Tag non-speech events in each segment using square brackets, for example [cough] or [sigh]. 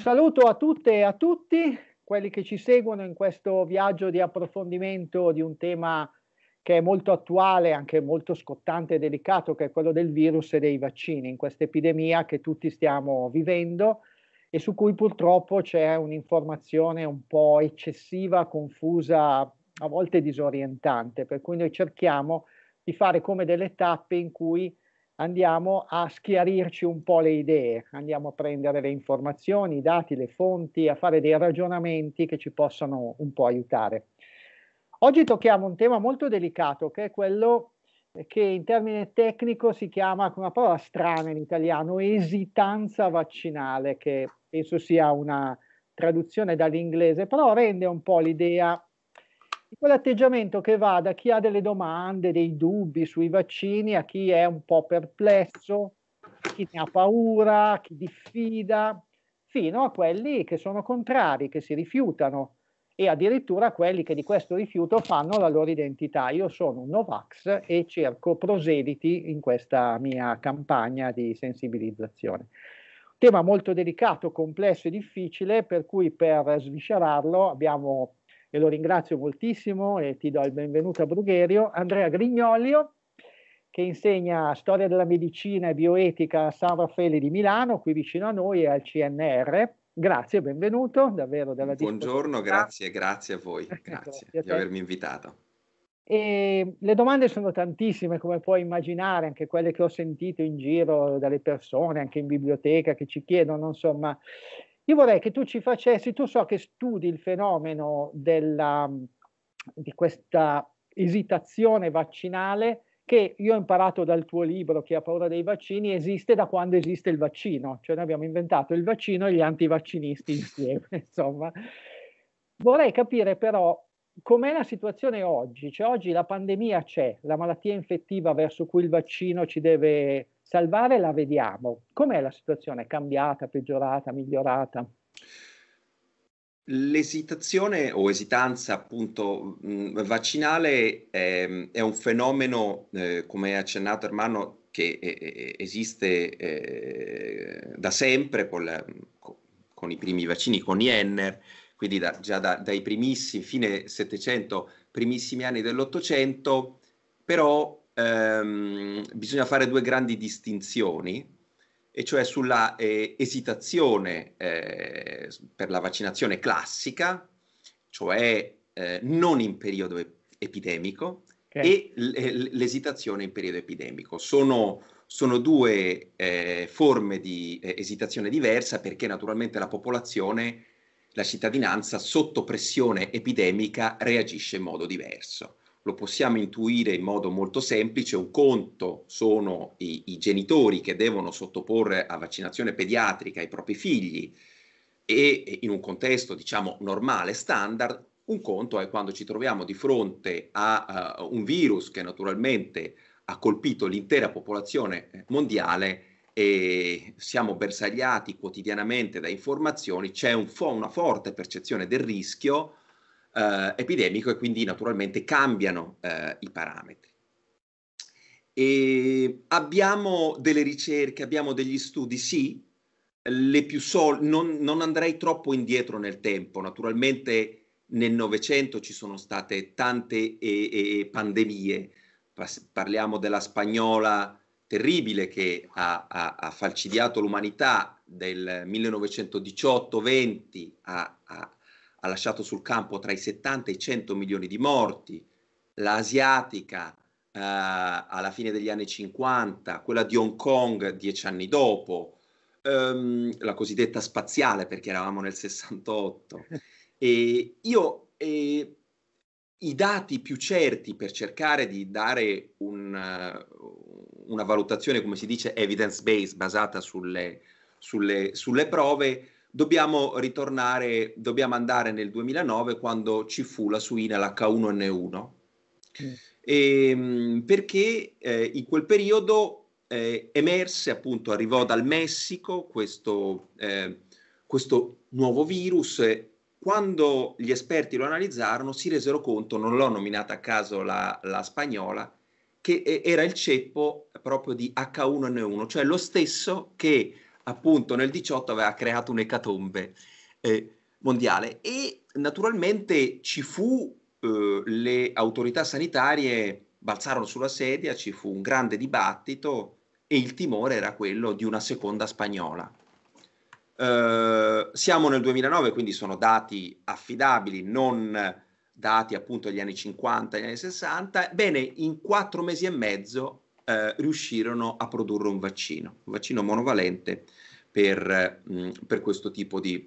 saluto a tutte e a tutti quelli che ci seguono in questo viaggio di approfondimento di un tema che è molto attuale, anche molto scottante e delicato, che è quello del virus e dei vaccini, in questa epidemia che tutti stiamo vivendo e su cui purtroppo c'è un'informazione un po' eccessiva, confusa, a volte disorientante, per cui noi cerchiamo di fare come delle tappe in cui andiamo a schiarirci un po' le idee, andiamo a prendere le informazioni, i dati, le fonti, a fare dei ragionamenti che ci possano un po' aiutare. Oggi tocchiamo un tema molto delicato che è quello che in termine tecnico si chiama, con una parola strana in italiano, esitanza vaccinale, che penso sia una traduzione dall'inglese, però rende un po' l'idea quell'atteggiamento che va da chi ha delle domande, dei dubbi sui vaccini, a chi è un po' perplesso, chi ne ha paura, chi diffida, fino a quelli che sono contrari, che si rifiutano e addirittura quelli che di questo rifiuto fanno la loro identità. Io sono un Novax e cerco proseliti in questa mia campagna di sensibilizzazione. Tema molto delicato, complesso e difficile, per cui per sviscerarlo abbiamo e lo ringrazio moltissimo e ti do il benvenuto a Brugherio, Andrea Grignolio, che insegna storia della medicina e bioetica a San Raffaele di Milano, qui vicino a noi e al CNR. Grazie, benvenuto davvero della Buongiorno, grazie, grazie a voi, grazie, grazie a di avermi invitato. E le domande sono tantissime, come puoi immaginare, anche quelle che ho sentito in giro dalle persone, anche in biblioteca, che ci chiedono, insomma, io vorrei che tu ci facessi, tu so che studi il fenomeno della, di questa esitazione vaccinale che io ho imparato dal tuo libro, Chi ha paura dei vaccini, esiste da quando esiste il vaccino, cioè noi abbiamo inventato il vaccino e gli antivaccinisti insieme, [laughs] insomma. Vorrei capire però com'è la situazione oggi, cioè oggi la pandemia c'è, la malattia infettiva verso cui il vaccino ci deve Salvare la vediamo. Com'è la situazione? È cambiata, peggiorata, migliorata? L'esitazione o esitanza appunto mh, vaccinale è, è, un fenomeno, eh, come accennato Ermanno, che eh, eh, esiste eh, da sempre con, la, con, i primi vaccini, con Jenner, quindi da, già da, dai primissimi, fine Settecento, primissimi anni dell'Ottocento, però ehm, bisogna fare due grandi distinzioni, e cioè sulla eh, esitazione eh, per la vaccinazione classica, cioè eh, non in periodo e- epidemico, okay. e eh, l- l'esitazione in periodo epidemico. Sono, sono due eh, forme di eh, esitazione diversa perché naturalmente la popolazione, la cittadinanza, sotto pressione epidemica reagisce in modo diverso lo possiamo intuire in modo molto semplice, un conto sono i, i genitori che devono sottoporre a vaccinazione pediatrica i propri figli e in un contesto diciamo normale, standard, un conto è quando ci troviamo di fronte a uh, un virus che naturalmente ha colpito l'intera popolazione mondiale e siamo bersagliati quotidianamente da informazioni, c'è un fo- una forte percezione del rischio, eh, epidemico e quindi naturalmente cambiano eh, i parametri. E abbiamo delle ricerche, abbiamo degli studi, sì, le più sol- non, non andrei troppo indietro nel tempo, naturalmente nel Novecento ci sono state tante e, e pandemie, parliamo della spagnola terribile che ha, ha, ha falcidiato l'umanità del 1918-20 a, a, ha lasciato sul campo tra i 70 e i 100 milioni di morti, l'asiatica eh, alla fine degli anni 50, quella di Hong Kong dieci anni dopo, ehm, la cosiddetta spaziale perché eravamo nel 68. [laughs] E io eh, i dati più certi per cercare di dare un, una valutazione, come si dice, evidence-based, basata sulle, sulle, sulle prove, dobbiamo ritornare, dobbiamo andare nel 2009 quando ci fu la suina l'H1N1. Mm. E, ehm, perché eh, in quel periodo eh, emerse, appunto, arrivò dal Messico questo, eh, questo nuovo virus. Quando gli esperti lo analizzarono, si resero conto, non l'ho nominata a caso la, la spagnola, che eh, era il ceppo proprio di H1N1, cioè lo stesso che appunto nel 18 aveva creato un'ecatombe eh, mondiale e naturalmente ci fu, eh, le autorità sanitarie balzarono sulla sedia, ci fu un grande dibattito e il timore era quello di una seconda spagnola. Eh, siamo nel 2009, quindi sono dati affidabili, non dati appunto degli anni 50 e anni 60. Bene, in quattro mesi e mezzo eh, riuscirono a produrre un vaccino, un vaccino monovalente per, mh, per questo tipo di,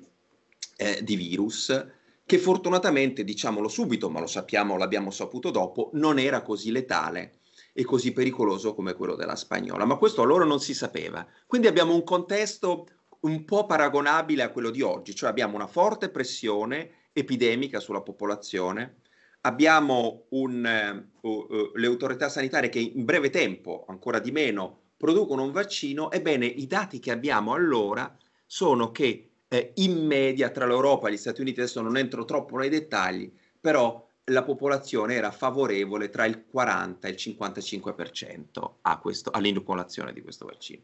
eh, di virus che fortunatamente, diciamolo subito, ma lo sappiamo, l'abbiamo saputo dopo, non era così letale e così pericoloso come quello della spagnola, ma questo allora non si sapeva. Quindi abbiamo un contesto un po' paragonabile a quello di oggi, cioè abbiamo una forte pressione epidemica sulla popolazione, abbiamo un, uh, uh, le autorità sanitarie che in breve tempo, ancora di meno, producono un vaccino, ebbene i dati che abbiamo allora sono che eh, in media tra l'Europa e gli Stati Uniti, adesso non entro troppo nei dettagli, però la popolazione era favorevole tra il 40 e il 55% questo, all'inoculazione di questo vaccino.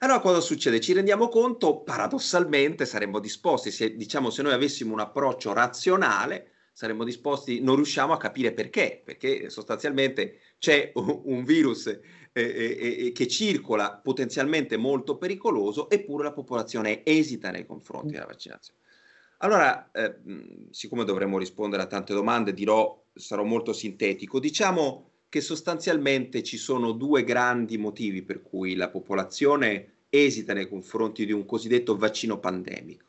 Allora cosa succede? Ci rendiamo conto, paradossalmente saremmo disposti, se, diciamo, se noi avessimo un approccio razionale, saremmo disposti, non riusciamo a capire perché, perché sostanzialmente c'è [laughs] un virus eh eh, eh, eh, che circola potenzialmente molto pericoloso, eppure la popolazione esita nei confronti della vaccinazione. Allora, eh, siccome dovremmo rispondere a tante domande, dirò, sarò molto sintetico, diciamo che sostanzialmente ci sono due grandi motivi per cui la popolazione esita nei confronti di un cosiddetto vaccino pandemico.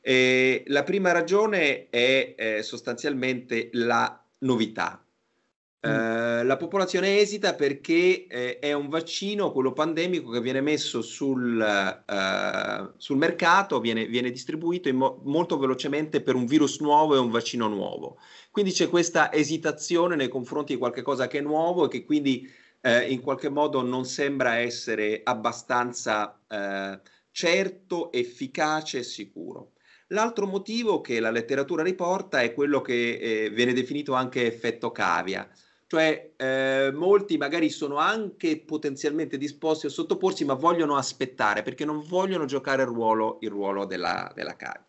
Eh, la prima ragione è eh, sostanzialmente la novità. Mm. Eh, la popolazione esita perché eh, è un vaccino, quello pandemico, che viene messo sul, eh, sul mercato, viene, viene distribuito mo- molto velocemente per un virus nuovo e un vaccino nuovo. Quindi c'è questa esitazione nei confronti di qualcosa che è nuovo e che quindi eh, in qualche modo non sembra essere abbastanza certo, efficace e sicuro. L'altro motivo che la letteratura riporta è quello che eh, viene definito anche effetto cavia, cioè eh, molti magari sono anche potenzialmente disposti a sottoporsi, ma vogliono aspettare perché non vogliono giocare il ruolo, il ruolo della, della cavia.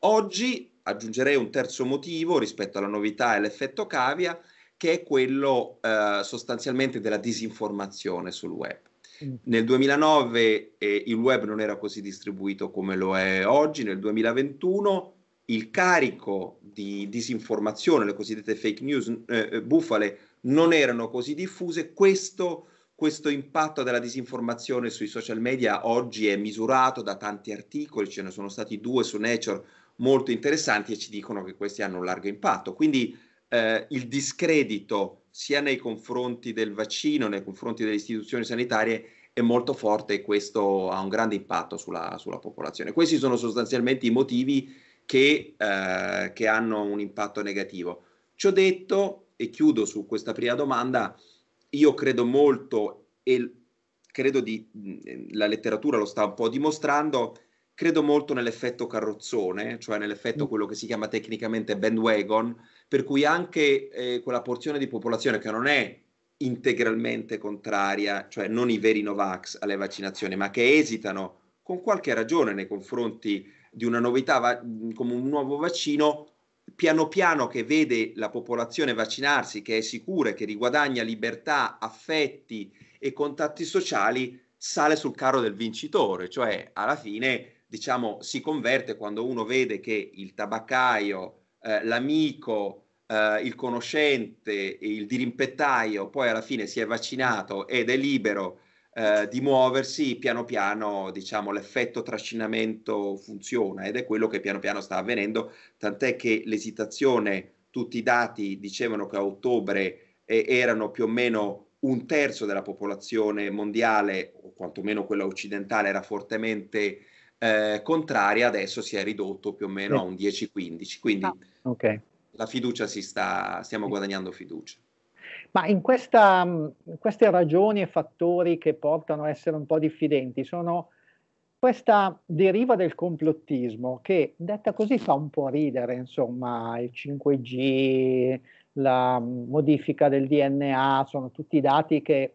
Oggi aggiungerei un terzo motivo rispetto alla novità e all'effetto cavia, che è quello eh, sostanzialmente della disinformazione sul web. Mm. Nel 2009 eh, il web non era così distribuito come lo è oggi, nel 2021 il carico di disinformazione, le cosiddette fake news eh, eh, bufale, non erano così diffuse, questo, questo, impatto della disinformazione sui social media oggi è misurato da tanti articoli, ce ne sono stati due su Nature molto interessanti e ci dicono che questi hanno un largo impatto. Quindi eh, il discredito sia nei confronti del vaccino, nei confronti delle istituzioni sanitarie, è molto forte e questo ha un grande impatto sulla, sulla popolazione. Questi sono sostanzialmente i motivi che, eh, che, hanno un impatto negativo. Ciò detto, e chiudo su questa prima domanda, io credo molto e credo di, la letteratura lo sta un po' dimostrando, credo molto nell'effetto carrozzone, cioè nell'effetto mm. quello che si chiama tecnicamente bandwagon, per cui anche eh, quella porzione di popolazione che non è integralmente contraria, cioè non i veri Novax alle vaccinazioni, ma che esitano con qualche ragione nei confronti di una novità va- come un nuovo vaccino, piano piano che vede la popolazione vaccinarsi, che è sicura, che riguadagna libertà, affetti e contatti sociali, sale sul carro del vincitore, cioè alla fine diciamo si converte quando uno vede che il tabaccaio, eh, l'amico, eh, il conoscente, il dirimpettaio, poi alla fine si è vaccinato ed è libero eh, di muoversi, piano piano diciamo, l'effetto trascinamento funziona ed è quello che piano piano sta avvenendo, tant'è che l'esitazione, tutti i dati dicevano che a ottobre eh, erano più o meno un terzo della popolazione mondiale, o quantomeno quella occidentale, era fortemente eh, contraria adesso si è ridotto più o meno sì. a un 10-15, quindi ah, okay. la fiducia si sta, stiamo guadagnando fiducia. Ma in, questa, queste ragioni e fattori che portano a essere un po' diffidenti sono questa deriva del complottismo che detta così fa un po' ridere, insomma, il 5G, la modifica del DNA, sono tutti dati che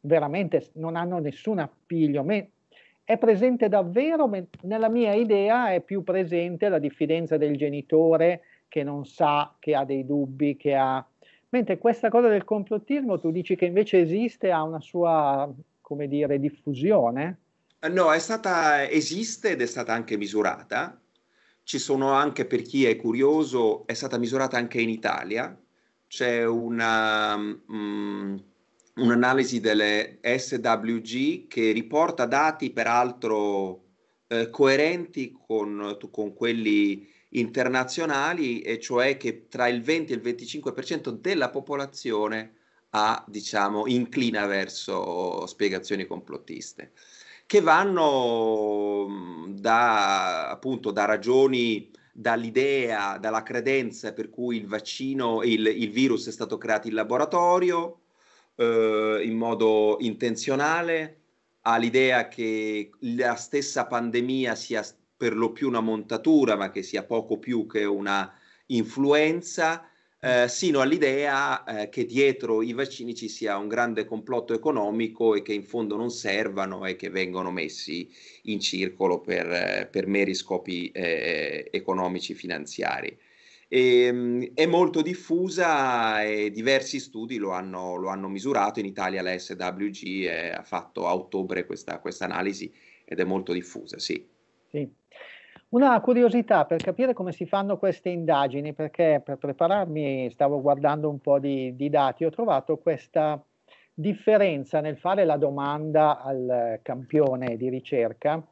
veramente non hanno nessun appiglio, è presente davvero, nella mia idea è più presente la diffidenza del genitore che non sa, che ha dei dubbi, che ha... Mentre questa cosa del complottismo tu dici che invece esiste, ha una sua, come dire, diffusione? Eh, no, è stata, esiste ed è stata anche misurata. Ci sono anche, per chi è curioso, è stata misurata anche in Italia. C'è una... Mh, mm, un'analisi delle SWG che riporta dati peraltro eh, coerenti con, con, quelli internazionali, e cioè che tra il 20 e il 25% della popolazione ha, diciamo, inclina verso spiegazioni complottiste, che vanno da, appunto, da ragioni dall'idea, dalla credenza per cui il vaccino, il, il virus è stato creato in laboratorio, eh, in modo intenzionale, ha l'idea che la stessa pandemia sia per lo più una montatura, ma che sia poco più che una influenza, eh, mm. sino all'idea eh, che dietro i vaccini ci sia un grande complotto economico e che in fondo non servano e che vengono messi in circolo per, eh, per meri scopi eh, economici finanziari. E, ehm, è molto diffusa e diversi studi lo hanno, lo hanno misurato, in Italia la SWG è, eh, ha fatto a ottobre questa, analisi ed è molto diffusa, sì. sì. Una curiosità per capire come si fanno queste indagini, perché per prepararmi stavo guardando un po' di, di dati, ho trovato questa differenza nel fare la domanda al campione di ricerca,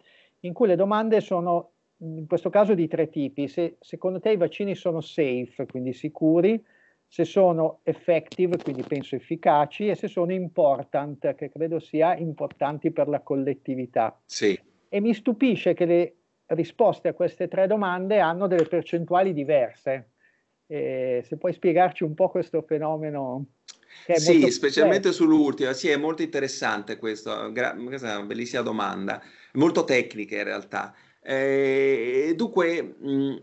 in cui le domande sono in questo caso di tre tipi. Se secondo te i vaccini sono safe, quindi sicuri, se sono effective, quindi penso efficaci, e se sono important, che credo sia importanti per la collettività. Sì. E mi stupisce che le risposte a queste tre domande hanno delle percentuali diverse. Eh, se puoi spiegarci un po' questo fenomeno. Sì, specialmente sull'ultima, sì, è molto interessante questo, Gra- questa è una bellissima domanda, molto tecnica in realtà. Eh, dunque, mh, mm,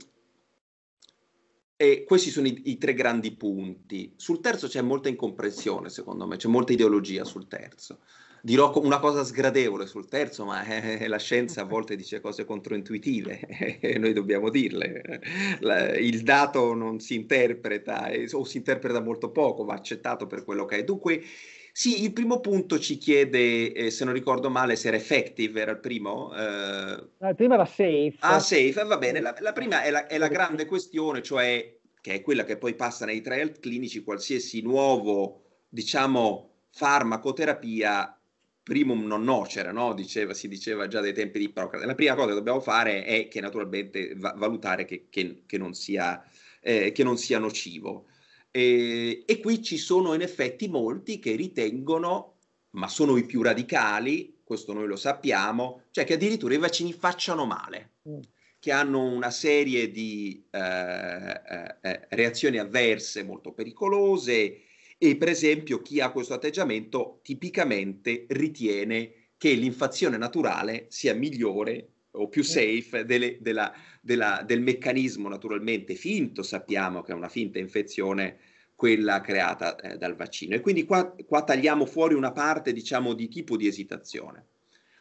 eh, questi sono i, i, tre grandi punti. Sul terzo c'è molta incomprensione, secondo me, c'è molta ideologia sul terzo. Dirò una cosa sgradevole sul terzo, ma [laughs] eh, la scienza a volte dice cose controintuitive [laughs] e noi dobbiamo dirle. La, il dato non si interpreta o si interpreta molto poco, va accettato per quello che è. Dunque, sì, il primo punto ci chiede, eh, se non ricordo male, se era effective, era il primo. Eh... Ah, il primo era safe. Ah, safe, va bene. La, la prima è la, è la grande questione, cioè che è quella che poi passa nei trial clinici, qualsiasi nuovo, diciamo, farmacoterapia primum non nocera, no? Diceva, si diceva già dai tempi di Procrate. La prima cosa che dobbiamo fare è che naturalmente va- valutare che, che, che, non sia, eh, che, non sia, nocivo. E, eh, e qui ci sono in effetti molti che ritengono, ma sono i più radicali, questo noi lo sappiamo, cioè che addirittura i vaccini facciano male, mm. che hanno una serie di eh, eh, eh, reazioni avverse molto pericolose e per esempio chi ha questo atteggiamento tipicamente ritiene che l'infazione naturale sia migliore o più mm. safe delle, della, della, del meccanismo naturalmente finto, sappiamo che è una finta infezione quella creata eh, dal vaccino. E quindi qua, qua, tagliamo fuori una parte, diciamo, di tipo di esitazione.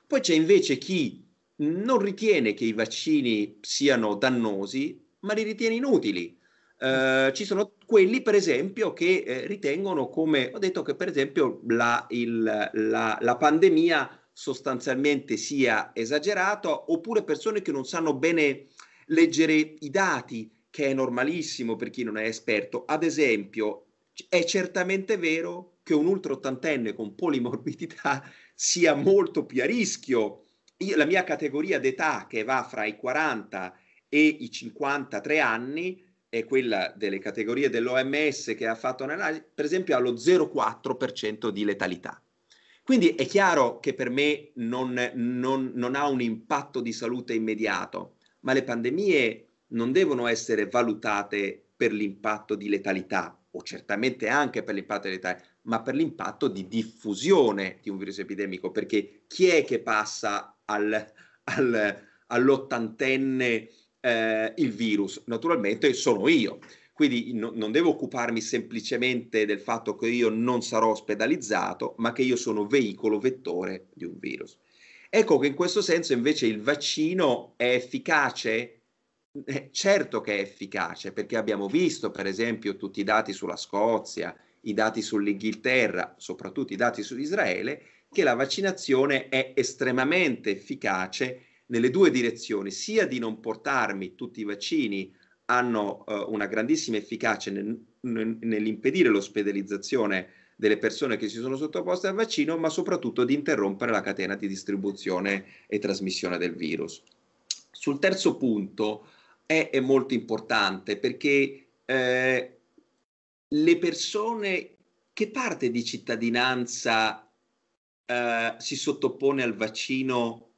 Poi c'è invece chi non ritiene che i vaccini siano dannosi, ma li ritiene inutili. Eh, ci sono quelli, per esempio, che eh, ritengono, come ho detto, che per esempio la, il, la, la pandemia sostanzialmente sia esagerata, oppure persone che non sanno bene leggere i dati, che è normalissimo per chi non è esperto. Ad esempio, è certamente vero che un ultra ottantenne con polimorbidità [laughs] sia molto più a rischio. Io, la mia categoria d'età, che va fra i 40 e i 53 anni, è quella delle categorie dell'OMS che ha fatto un'analisi, per esempio, allo 0,4% di letalità. Quindi è chiaro che per me non, non, non ha un impatto di salute immediato ma le pandemie non devono essere valutate per l'impatto di letalità, o certamente anche per l'impatto di letalità, ma per l'impatto di diffusione di un virus epidemico, perché chi è che passa al, al, all'ottantenne eh, il virus? Naturalmente sono io. Quindi no, non devo occuparmi semplicemente del fatto che io non sarò ospedalizzato, ma che io sono veicolo vettore di un virus. Ecco che in questo senso invece il vaccino è efficace? Eh, certo che è efficace, perché abbiamo visto per esempio tutti i dati sulla Scozia, i dati sull'Inghilterra, soprattutto i dati su Israele, che la vaccinazione è estremamente efficace nelle due direzioni, sia di non portarmi tutti i vaccini hanno eh, una grandissima efficacia nel, nel, nell'impedire l'ospedalizzazione delle persone che si sono sottoposte al vaccino, ma soprattutto di interrompere la catena di distribuzione e trasmissione del virus. Sul terzo punto è, è molto importante perché eh, le persone che parte di cittadinanza eh, si sottopone al vaccino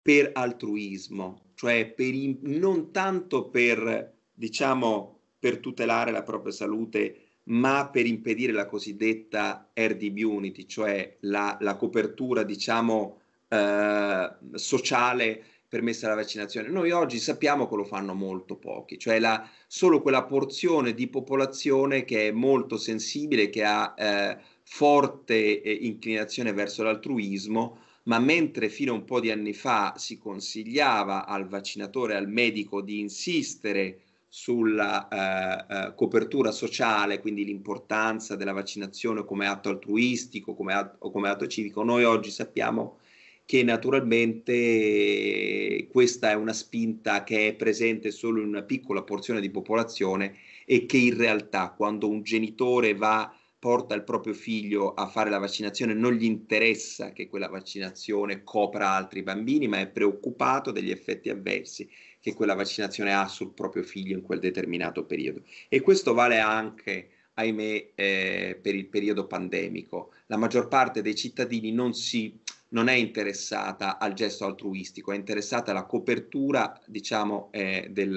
per altruismo, cioè per, non tanto per, diciamo, per tutelare la propria salute, ma per impedire la cosiddetta RDB Unity, cioè la, la copertura, diciamo, eh, sociale permessa alla vaccinazione. Noi oggi sappiamo che lo fanno molto pochi, cioè la, solo quella porzione di popolazione che è molto sensibile, che ha eh, forte eh, inclinazione verso l'altruismo, ma mentre fino a un po' di anni fa si consigliava al vaccinatore, al medico di insistere sulla eh, eh, copertura sociale, quindi l'importanza della vaccinazione come atto altruistico come at- o come atto civico, noi oggi sappiamo che naturalmente questa è una spinta che è presente solo in una piccola porzione di popolazione e che in realtà quando un genitore va porta il proprio figlio a fare la vaccinazione, non gli interessa che quella vaccinazione copra altri bambini, ma è preoccupato degli effetti avversi che quella vaccinazione ha sul proprio figlio in quel determinato periodo. E questo vale anche, ahimè, eh, per il periodo pandemico. La maggior parte dei cittadini non si non è interessata al gesto altruistico, è interessata alla copertura, diciamo, eh, del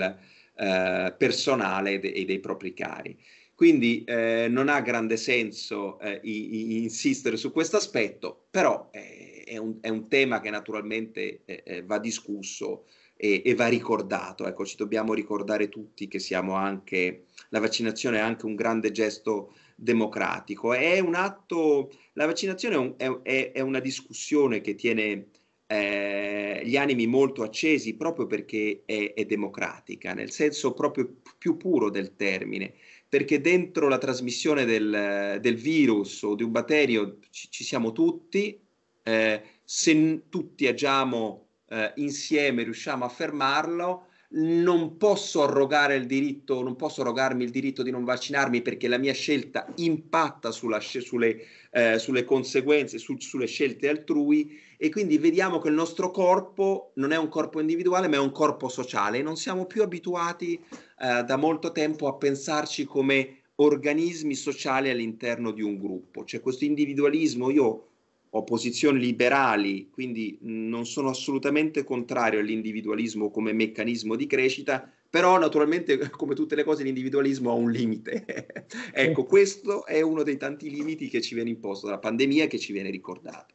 eh, personale e dei, dei propri cari. Quindi eh, non ha grande senso eh, i, i insistere su questo aspetto, però eh, è un, è, un, tema che naturalmente eh, va discusso e, e va ricordato. Ecco, ci dobbiamo ricordare tutti che siamo anche, la vaccinazione è anche un grande gesto democratico, è un atto, la vaccinazione è, un, è, è una discussione che tiene eh, gli animi molto accesi proprio perché è, è democratica, nel senso proprio più puro del termine perché dentro la trasmissione del, del, virus o di un batterio ci, ci siamo tutti, eh, se tutti agiamo eh, insieme riusciamo a fermarlo, non posso arrogare il diritto, non posso arrogarmi il diritto di non vaccinarmi perché la mia scelta impatta sulla, sulle, eh, sulle, conseguenze, su, sulle scelte altrui e quindi vediamo che il nostro corpo non è un corpo individuale ma è un corpo sociale non siamo più abituati eh, da molto tempo a pensarci come organismi sociali all'interno di un gruppo. C'è cioè questo individualismo, io ho posizioni liberali, quindi non sono assolutamente contrario all'individualismo come meccanismo di crescita, però naturalmente [laughs] come tutte le cose l'individualismo ha un limite. [laughs] ecco, questo è uno dei tanti limiti che ci viene imposto dalla pandemia e che ci viene ricordato.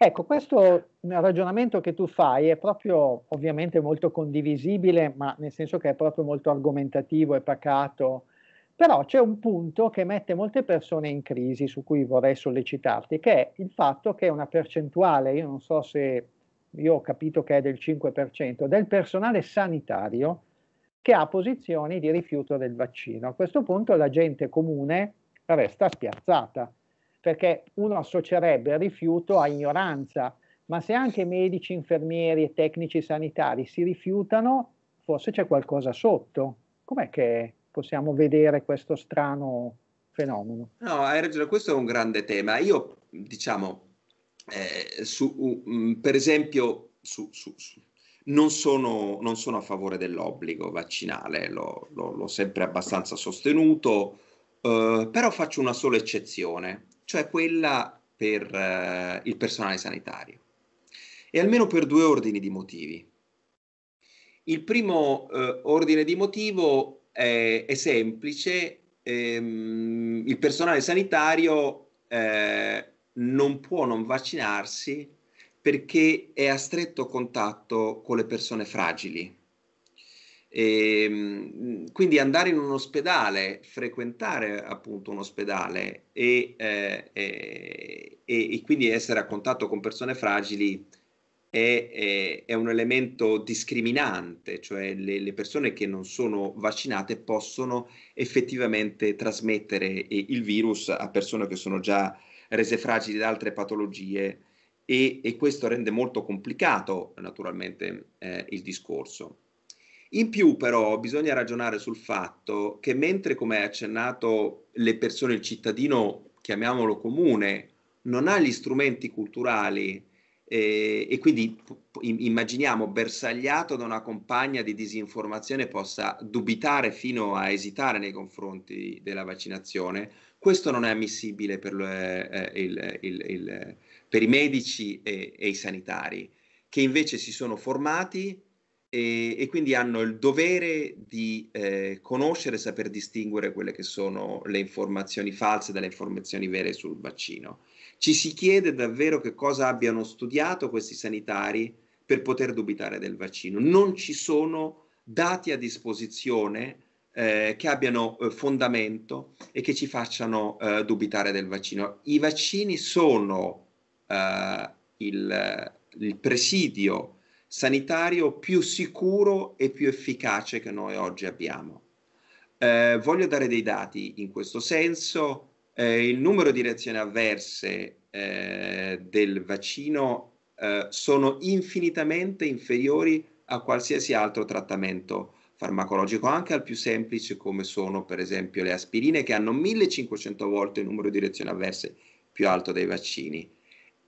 Ecco, questo ragionamento che tu fai è proprio ovviamente molto condivisibile, ma nel senso che è proprio molto argomentativo e pacato però c'è un punto che mette molte persone in crisi su cui vorrei sollecitarti, che è il fatto che una percentuale, io non so se io ho capito che è del 5%, del personale sanitario che ha posizioni di rifiuto del vaccino. A questo punto la gente comune resta spiazzata, perché uno associerebbe il rifiuto a ignoranza, ma se anche medici, infermieri e tecnici sanitari si rifiutano, forse c'è qualcosa sotto. Com'è che possiamo vedere questo strano fenomeno. No, hai ragione, questo è un grande tema. Io, diciamo, eh, su, um, per esempio, su, su, non, sono, non, sono, a favore dell'obbligo vaccinale, l'ho, l'ho, l'ho sempre abbastanza sostenuto, eh, però faccio una sola eccezione, cioè quella per eh, il personale sanitario. E almeno per due ordini di motivi. Il primo eh, ordine di motivo eh, è semplice, ehm, il personale sanitario eh, non può non vaccinarsi perché è a stretto contatto con le persone fragili. E, ehm, quindi andare in un ospedale, frequentare appunto un ospedale e, eh, e, e, quindi essere a contatto con persone fragili è, è, è, un elemento discriminante, cioè le, le, persone che non sono vaccinate possono effettivamente trasmettere eh, il virus a persone che sono già rese fragili da altre patologie e, e questo rende molto complicato naturalmente eh, il discorso. In più però bisogna ragionare sul fatto che mentre come hai accennato le persone, il cittadino, chiamiamolo comune, non ha gli strumenti culturali e, eh, e, quindi immaginiamo bersagliato da una compagna di disinformazione possa dubitare fino a esitare nei confronti della vaccinazione, questo non è ammissibile per, eh, eh, il, il, il, per i medici e, e, i sanitari, che invece si sono formati e, e quindi hanno il dovere di eh, conoscere e saper distinguere quelle che sono le informazioni false dalle informazioni vere sul vaccino. Ci si chiede davvero che cosa abbiano studiato questi sanitari per poter dubitare del vaccino. Non ci sono dati a disposizione eh, che abbiano eh, fondamento e che ci facciano eh, dubitare del vaccino. I vaccini sono eh, il, il presidio sanitario più sicuro e più efficace che noi oggi abbiamo. Eh, voglio dare dei dati in questo senso. Eh, il numero di reazioni avverse eh, del vaccino eh, sono infinitamente inferiori a qualsiasi altro trattamento farmacologico, anche al più semplice come sono per esempio le aspirine che hanno 1500 volte il numero di reazioni avverse più alto dei vaccini.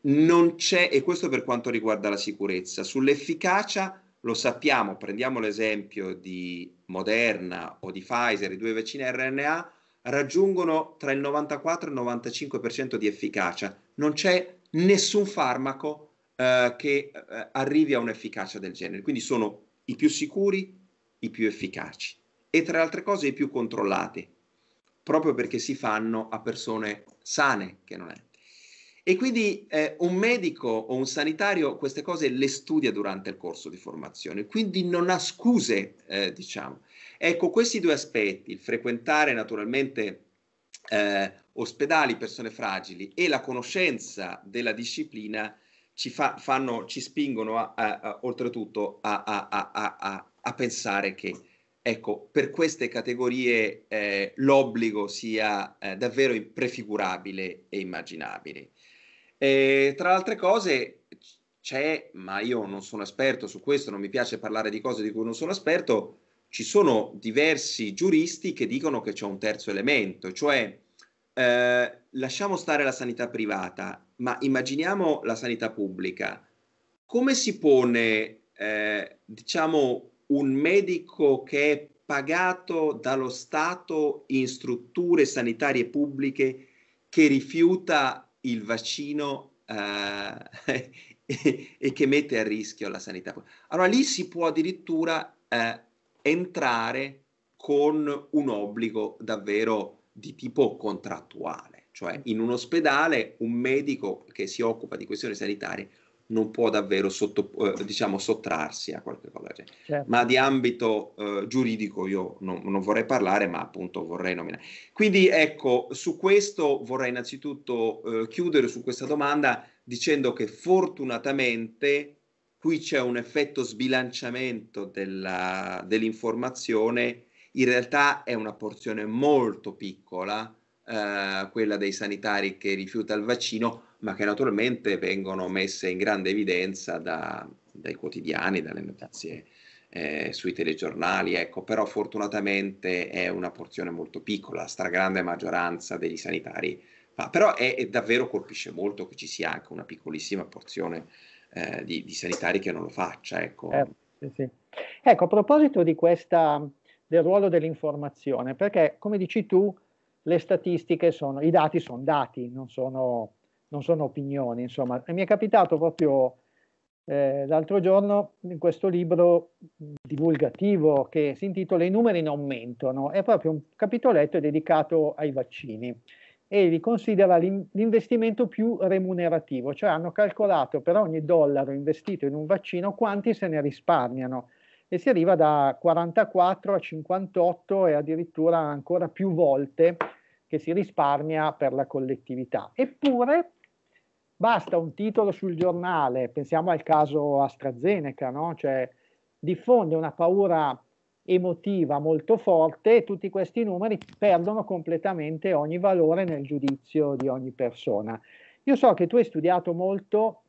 Non c'è, e questo per quanto riguarda la sicurezza, sull'efficacia lo sappiamo, prendiamo l'esempio di Moderna o di Pfizer, i due vaccini RNA, raggiungono tra il 94 e il 95% di efficacia. Non c'è nessun farmaco eh, che eh, arrivi a un'efficacia del genere, quindi sono i più sicuri, i più efficaci e tra le altre cose i più controllati, proprio perché si fanno a persone sane, che non è. E quindi eh, un medico o un sanitario queste cose le studia durante il corso di formazione, quindi non ha scuse, eh, diciamo. Ecco, questi due aspetti, il frequentare naturalmente eh, ospedali, persone fragili e la conoscenza della disciplina ci, fa, fanno, ci spingono a, a, a, oltretutto a, pensare che ecco, per queste categorie eh, l'obbligo sia eh, davvero prefigurabile e immaginabile. E, tra le altre cose c'è, ma io non sono esperto su questo, non mi piace parlare di cose di cui non sono esperto, ci sono diversi giuristi che dicono che c'è un terzo elemento, cioè eh, lasciamo stare la sanità privata, ma immaginiamo la sanità pubblica. Come si pone, eh, diciamo, un medico che è pagato dallo Stato in strutture sanitarie pubbliche che rifiuta il vaccino eh, e, [laughs] e, che mette a rischio la sanità pubblica? Allora lì si può addirittura eh, entrare con un obbligo davvero di tipo contrattuale, cioè mm. in un ospedale un medico che si occupa di questioni sanitarie non può davvero sotto, eh, diciamo, sottrarsi a qualche cosa. certo. Ma di ambito eh, giuridico io non, non, vorrei parlare, ma appunto vorrei nominare. Quindi ecco, su questo vorrei innanzitutto eh, chiudere su questa domanda dicendo che fortunatamente qui c'è un effetto sbilanciamento della, dell'informazione, in realtà è una porzione molto piccola, eh, quella dei sanitari che rifiuta il vaccino, ma che naturalmente vengono messe in grande evidenza da, dai quotidiani, dalle notizie eh, sui telegiornali, ecco, però fortunatamente è una porzione molto piccola, la stragrande maggioranza degli sanitari fa, però è, è davvero colpisce molto che ci sia anche una piccolissima porzione eh, di, di, sanitari che non lo faccia. Ecco. Eh, sì, sì. ecco, a proposito di questa, del ruolo dell'informazione, perché come dici tu, le statistiche sono, i dati sono dati, non sono, non sono opinioni, insomma. E mi è capitato proprio eh, l'altro giorno in questo libro divulgativo che si intitola I numeri non mentono, è proprio un capitoletto dedicato ai vaccini e li considera l'investimento più remunerativo, cioè hanno calcolato per ogni dollaro investito in un vaccino quanti se ne risparmiano e si arriva da 44 a 58 e addirittura ancora più volte che si risparmia per la collettività. Eppure basta un titolo sul giornale, pensiamo al caso AstraZeneca, no? cioè, diffonde una paura emotiva molto forte, tutti questi numeri perdono completamente ogni valore nel giudizio di ogni persona. Io so che tu hai studiato molto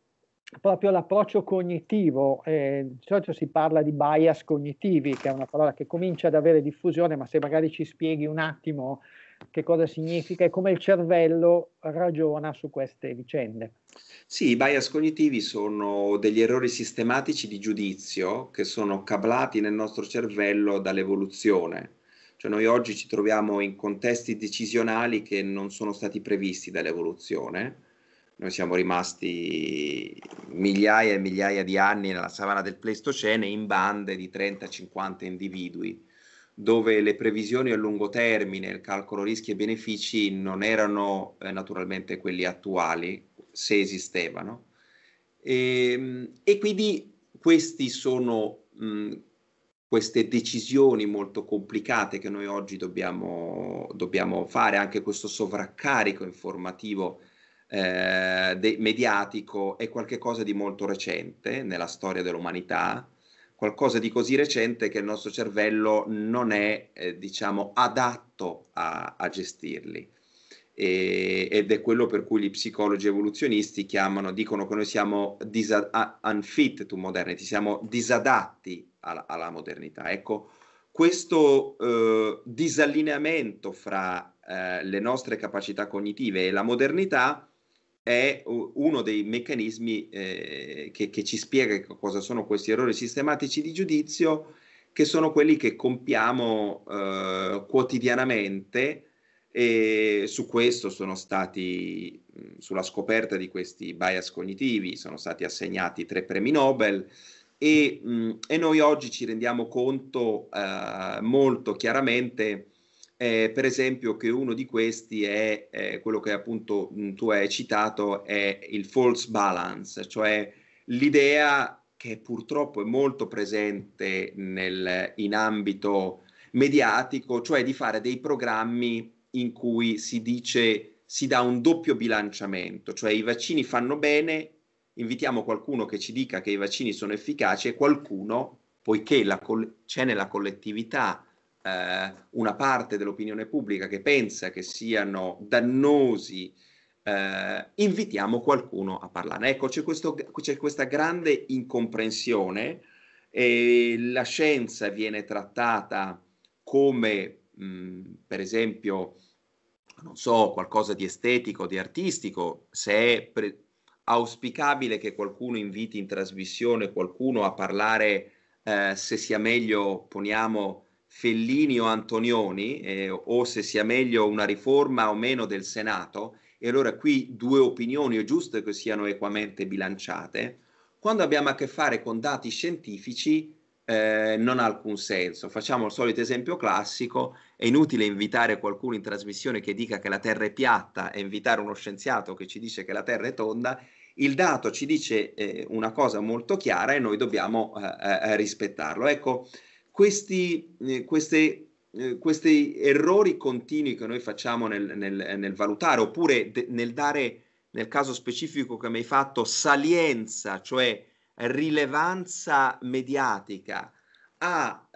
proprio l'approccio cognitivo, eh, di solito si parla di bias cognitivi, che è una parola che comincia ad avere diffusione, ma se magari ci spieghi un attimo che cosa significa e come il cervello ragiona su queste vicende. Sì, i bias cognitivi sono degli errori sistematici di giudizio che sono cablati nel nostro cervello dall'evoluzione. Cioè noi oggi ci troviamo in contesti decisionali che non sono stati previsti dall'evoluzione. Noi siamo rimasti migliaia e migliaia di anni nella savana del Pleistocene in bande di 30-50 individui dove le previsioni a lungo termine, il calcolo rischi e benefici non erano eh, naturalmente quelli attuali, se esistevano. E, ehm, e quindi questi sono mh, mm, queste decisioni molto complicate che noi oggi dobbiamo, dobbiamo fare, anche questo sovraccarico informativo eh, de- mediatico è qualcosa di molto recente nella storia dell'umanità qualcosa di così recente che il nostro cervello non è, eh, diciamo, adatto a, a gestirli. E, ed è quello per cui gli psicologi evoluzionisti chiamano, dicono che noi siamo disa- unfit to modernity, siamo disadatti alla, alla modernità. Ecco, questo eh, disallineamento fra eh, le nostre capacità cognitive e la modernità è uno dei meccanismi eh, che, che, ci spiega cosa sono questi errori sistematici di giudizio, che sono quelli che compiamo eh, quotidianamente e su questo sono stati, sulla scoperta di questi bias cognitivi, sono stati assegnati tre premi Nobel e, mh, e noi oggi ci rendiamo conto eh, molto chiaramente eh, per esempio che uno di questi è eh, quello che appunto mh, mm, tu hai citato, è il false balance, cioè l'idea che purtroppo è molto presente nel, in ambito mediatico, cioè di fare dei programmi in cui si dice si dà un doppio bilanciamento, cioè i vaccini fanno bene, invitiamo qualcuno che ci dica che i vaccini sono efficaci e qualcuno, poiché la, c'è nella collettività eh, una parte dell'opinione pubblica che pensa che siano dannosi, eh, invitiamo qualcuno a parlare. Ecco, c'è, questo, c'è questa grande incomprensione e la scienza viene trattata come, mh, per esempio, non so, qualcosa di estetico, di artistico, se è pre- auspicabile che qualcuno inviti in trasmissione qualcuno a parlare eh, se sia meglio, poniamo, Fellini o Antonioni, eh, o se sia meglio una riforma o meno del Senato, e allora qui due opinioni è giusto che siano equamente bilanciate, quando abbiamo a che fare con dati scientifici eh, non ha alcun senso. Facciamo il solito esempio classico, è inutile invitare qualcuno in trasmissione che dica che la Terra è piatta e invitare uno scienziato che ci dice che la Terra è tonda, il dato ci dice eh, una cosa molto chiara e noi dobbiamo eh, eh, rispettarlo. Ecco, questi, eh, queste, eh, questi errori continui che noi facciamo nel, nel, nel valutare oppure de, nel dare, nel caso specifico che mi hai fatto, salienza, cioè rilevanza mediatica a,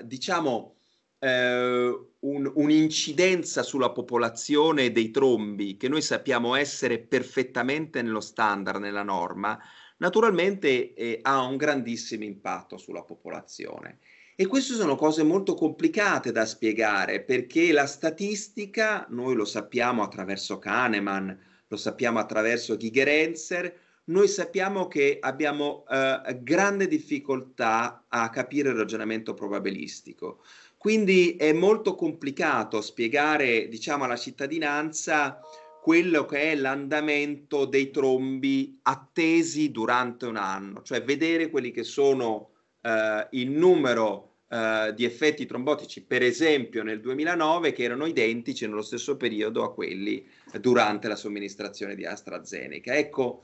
eh, diciamo, eh, un, un'incidenza sulla popolazione dei trombi che noi sappiamo essere perfettamente nello standard, nella norma, naturalmente eh, ha un grandissimo impatto sulla popolazione. E queste sono cose molto complicate da spiegare perché la statistica, noi lo sappiamo attraverso Kahneman, lo sappiamo attraverso Gigerenzer, noi sappiamo che abbiamo eh, grande difficoltà a capire il ragionamento probabilistico. Quindi è molto complicato spiegare, diciamo, alla cittadinanza quello che è l'andamento dei trombi attesi durante un anno, cioè vedere quelli che sono eh, il numero eh, di effetti trombotici, per esempio nel 2009, che erano identici nello stesso periodo a quelli durante la somministrazione di AstraZeneca. Ecco,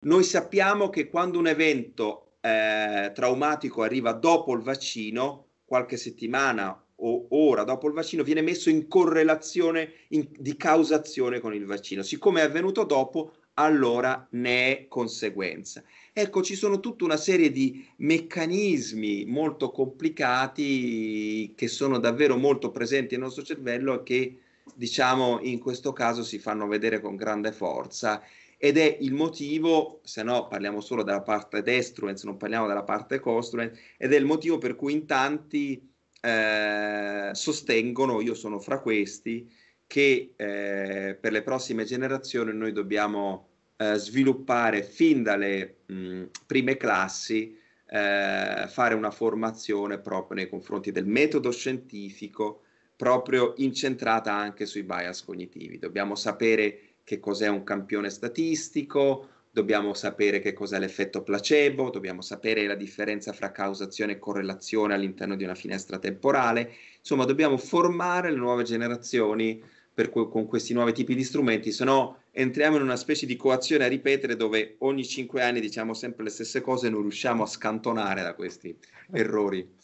noi sappiamo che quando un evento eh, traumatico arriva dopo il vaccino, qualche settimana o ora dopo il vaccino viene messo in correlazione in, di causazione con il vaccino. Siccome è avvenuto dopo, allora ne è conseguenza. Ecco, ci sono tutta una serie di meccanismi molto complicati che sono davvero molto presenti nel nostro cervello e che, diciamo, in questo caso si fanno vedere con grande forza ed è il motivo, se no parliamo solo della parte destruence, non parliamo della parte construence, ed è il motivo per cui in tanti eh, sostengono, io sono fra questi, che eh, per le prossime generazioni noi dobbiamo eh, sviluppare fin dalle mh, prime classi, eh, fare una formazione proprio nei confronti del metodo scientifico, proprio incentrata anche sui bias cognitivi. Dobbiamo sapere che cos'è un campione statistico, dobbiamo sapere che cos'è l'effetto placebo, dobbiamo sapere la differenza fra causazione e correlazione all'interno di una finestra temporale, insomma dobbiamo formare le nuove generazioni que- con questi nuovi tipi di strumenti, se no entriamo in una specie di coazione a ripetere dove ogni cinque anni diciamo sempre le stesse cose e non riusciamo a scantonare da questi errori.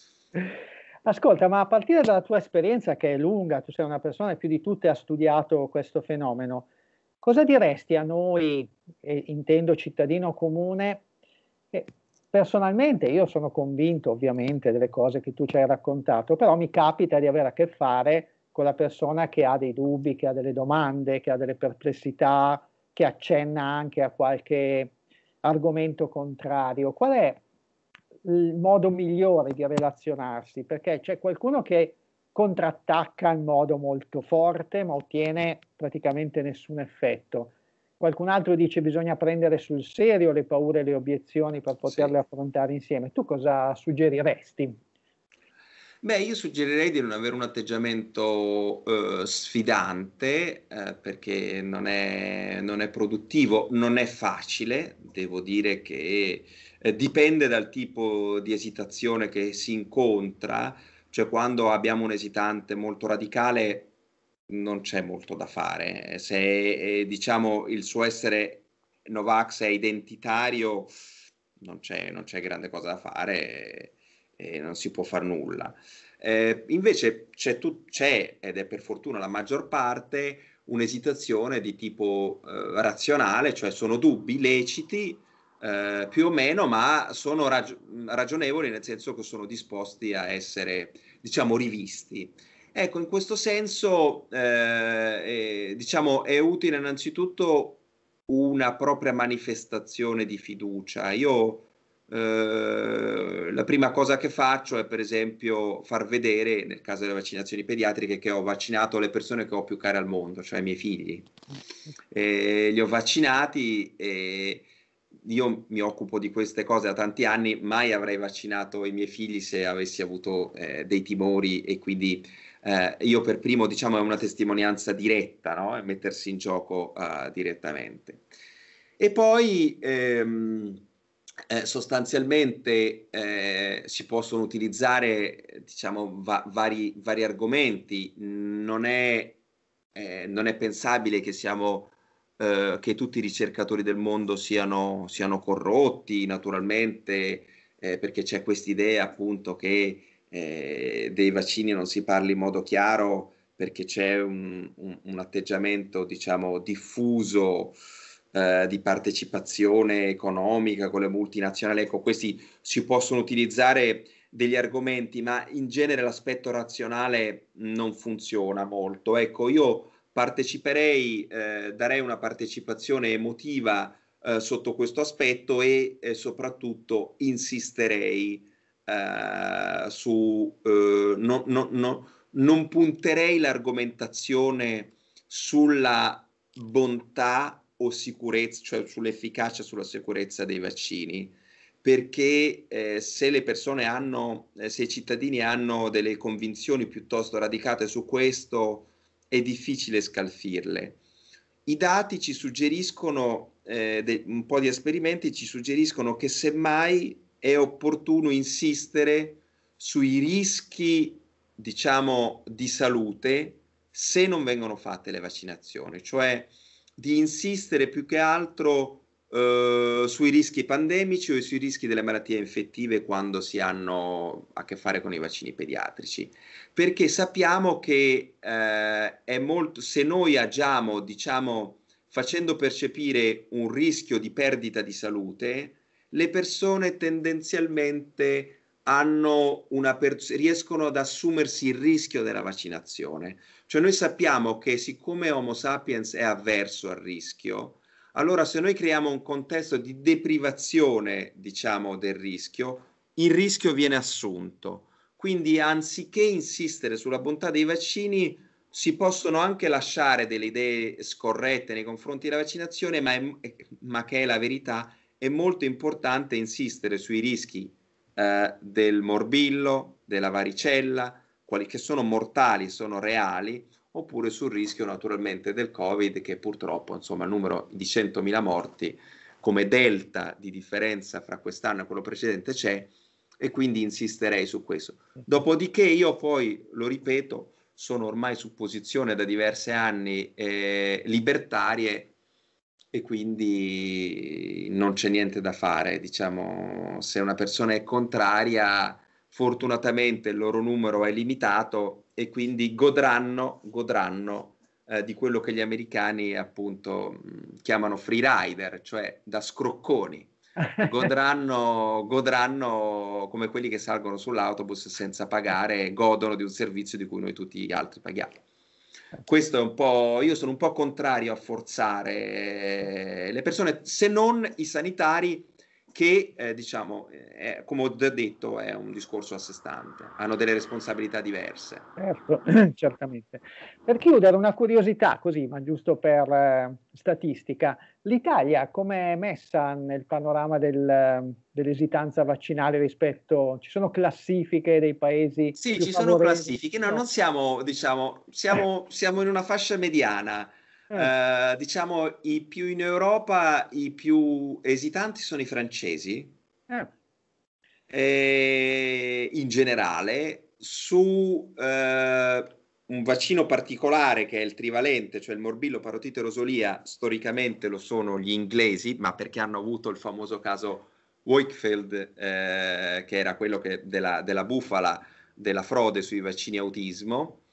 Ascolta, ma a partire dalla tua esperienza che è lunga, tu sei una persona che più di tutte ha studiato questo fenomeno, cosa diresti a noi, eh, intendo cittadino comune, che personalmente io sono convinto ovviamente delle cose che tu ci hai raccontato, però mi capita di avere a che fare con la persona che ha dei dubbi, che ha delle domande, che ha delle perplessità, che accenna anche a qualche argomento contrario. Qual è il modo migliore di relazionarsi? Perché c'è qualcuno che contrattacca in modo molto forte ma ottiene praticamente nessun effetto. Qualcun altro dice che bisogna prendere sul serio le paure e le obiezioni per poterle sì. affrontare insieme. Tu cosa suggeriresti? Beh, io suggerirei di non avere un atteggiamento eh, sfidante eh, perché non è, non è, produttivo, non è facile, devo dire che eh, dipende dal tipo di esitazione che si incontra, cioè quando abbiamo un esitante molto radicale non c'è molto da fare, se eh, diciamo il suo essere Novax è identitario non c'è, non c'è grande cosa da fare e non si può fare nulla. Eh, invece c'è, tu, c'è, ed è per fortuna la maggior parte, un'esitazione di tipo eh, razionale, cioè sono dubbi leciti eh, più o meno, ma sono rag- ragionevoli nel senso che sono disposti a essere, diciamo, rivisti. Ecco, in questo senso, eh, è, diciamo, è utile innanzitutto una propria manifestazione di fiducia. Io eh, la prima cosa che faccio è per esempio far vedere, nel caso delle vaccinazioni pediatriche, che ho vaccinato le persone che ho più care al mondo, cioè i miei figli. Eh, li ho vaccinati e io mi occupo di queste cose da tanti anni, mai avrei vaccinato i miei figli se avessi avuto eh, dei timori e quindi eh, io per primo diciamo è una testimonianza diretta, no? mettersi in gioco eh, direttamente. E poi ehm, eh, sostanzialmente eh, si possono utilizzare diciamo, va- vari, vari, argomenti, non è, eh, non è pensabile che, siamo, eh, che tutti i ricercatori del mondo siano, siano corrotti naturalmente eh, perché c'è quest'idea appunto che eh, dei vaccini non si parli in modo chiaro perché c'è un, un, un atteggiamento diciamo diffuso eh, di partecipazione economica con le multinazionali, ecco, questi si possono utilizzare degli argomenti, ma in genere l'aspetto razionale non funziona molto. Ecco, io parteciperei, eh, darei una partecipazione emotiva eh, sotto questo aspetto e eh, soprattutto insisterei eh, su, eh, no, no, no, non punterei l'argomentazione sulla bontà o sicurezza, cioè sull'efficacia sulla sicurezza dei vaccini, perché eh, se le persone hanno, eh, se i cittadini hanno delle convinzioni piuttosto radicate su questo, è difficile scalfirle. I dati ci suggeriscono, eh, de- un po' di esperimenti ci suggeriscono che semmai è opportuno insistere sui rischi, diciamo, di salute se non vengono fatte le vaccinazioni, cioè di insistere più che altro eh, sui rischi pandemici o sui rischi delle malattie infettive quando si hanno a che fare con i vaccini pediatrici, perché sappiamo che eh, è molto, se noi agiamo, diciamo, facendo percepire un rischio di perdita di salute, le persone tendenzialmente hanno una Pers- riescono ad assumersi il rischio della vaccinazione. Cioè noi sappiamo che siccome Homo sapiens è avverso al rischio, allora se noi creiamo un contesto di deprivazione, diciamo, del rischio, il rischio viene assunto. Quindi anziché insistere sulla bontà dei vaccini, si possono anche lasciare delle idee scorrette nei confronti della vaccinazione, ma, è, ma che è la verità, è molto importante insistere sui rischi eh, del morbillo, della varicella, quali che sono mortali, sono reali, oppure sul rischio naturalmente del Covid che purtroppo, insomma, il numero di 100.000 morti come delta di differenza fra quest'anno e quello precedente c'è e quindi insisterei su questo. Dopodiché io poi, lo ripeto, sono ormai su posizione da diversi anni eh, libertarie e quindi non c'è niente da fare. Diciamo, se una persona è contraria, fortunatamente il loro numero è limitato e quindi godranno, godranno eh, di quello che gli americani appunto chiamano free rider, cioè da scrocconi. [laughs] Godranno, godranno come quelli che salgono sull'autobus senza pagare, godono di un servizio di cui noi tutti gli altri paghiamo questo è un po'. Io sono un po' contrario a forzare eh, le persone, se non i sanitari che eh, diciamo, eh, è, come ho già detto, è un discorso a sé stante, hanno delle responsabilità diverse. Certo, [clears throat] certamente. Per chiudere, una curiosità così, ma giusto per eh, statistica, l'Italia come è messa nel panorama del, dell'esitanza vaccinale rispetto, ci sono classifiche dei paesi? Sì, ci favorevoli? sono classifiche, no, non siamo, diciamo, siamo, eh. siamo in una fascia mediana. Eh. Eh, diciamo i più in Europa, i più esitanti sono i francesi. Eh. E, in generale, su eh, un vaccino particolare che è il trivalente, cioè il morbillo parotite rosolia, storicamente lo sono gli inglesi, ma perché hanno avuto il famoso caso Wakefield, eh, che era quello che, della, della bufala della frode sui vaccini autismo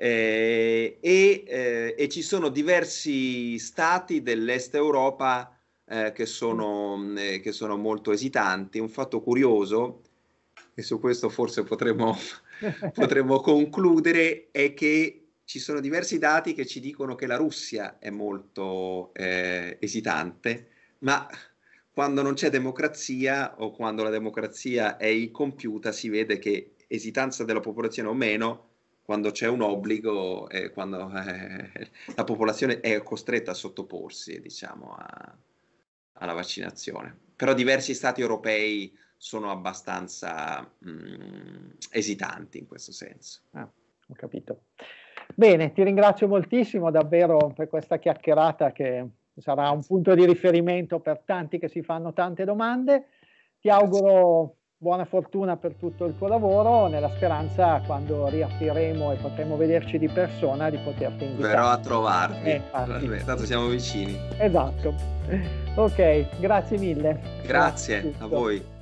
eh, e, eh, e, ci sono diversi stati dell'est Europa eh, che sono, eh, che, sono, molto esitanti. Un fatto curioso, e su questo forse potremmo, [laughs] potremmo concludere, è che ci sono diversi dati che ci dicono che la Russia è molto eh, esitante, ma quando non c'è democrazia o quando la democrazia è incompiuta si vede che esitanza della popolazione o meno quando c'è un obbligo e eh, quando [laughs] eh, la popolazione è costretta a sottoporsi diciamo, a, alla vaccinazione. Però diversi stati europei sono abbastanza mh, mm, esitanti in questo senso. Ah, ho capito. Bene, ti ringrazio moltissimo davvero per questa chiacchierata che sarà un punto di riferimento per tanti che si fanno tante domande. Ti auguro buona fortuna per tutto il tuo lavoro, nella speranza quando riapriremo e potremo vederci di persona di poterti invitare. Verrò a trovarti, eh, Vabbè, tanto siamo vicini. Esatto. Ok, grazie mille. Grazie, grazie a voi.